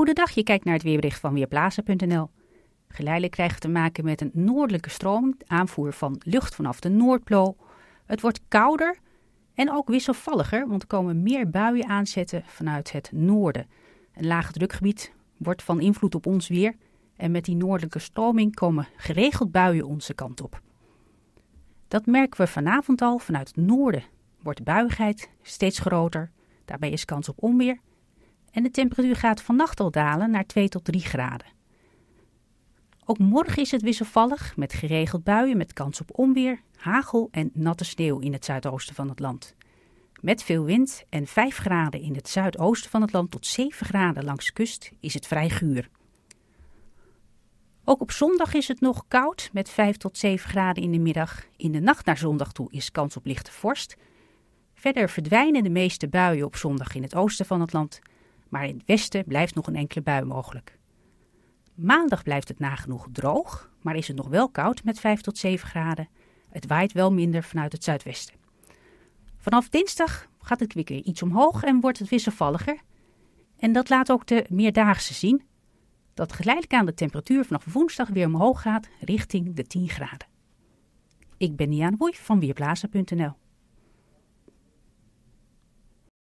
Goedendag, je kijkt naar het weerbericht van Weerplaza.nl. Geleidelijk krijgen we te maken met een noordelijke stroom, aanvoer van lucht vanaf de Noordpool. Het wordt kouder en ook wisselvalliger, want er komen meer buien aanzetten vanuit het noorden. Een lage drukgebied wordt van invloed op ons weer en met die noordelijke stroming komen geregeld buien onze kant op. Dat merken we vanavond al vanuit het noorden. Wordt de buigheid steeds groter, daarbij is kans op onweer en de temperatuur gaat vannacht al dalen naar 2 tot 3 graden. Ook morgen is het wisselvallig met geregeld buien met kans op onweer, hagel en natte sneeuw in het zuidoosten van het land. Met veel wind en 5 graden in het zuidoosten van het land tot 7 graden langs de kust is het vrij guur. Ook op zondag is het nog koud met 5 tot 7 graden in de middag. In de nacht naar zondag toe is kans op lichte vorst. Verder verdwijnen de meeste buien op zondag in het oosten van het land maar in het westen blijft nog een enkele bui mogelijk. Maandag blijft het nagenoeg droog, maar is het nog wel koud met 5 tot 7 graden. Het waait wel minder vanuit het zuidwesten. Vanaf dinsdag gaat het weer iets omhoog en wordt het wisselvalliger. En dat laat ook de meerdaagse zien, dat geleidelijk aan de temperatuur vanaf woensdag weer omhoog gaat richting de 10 graden. Ik ben Niaan Boei van Weerblazen.nl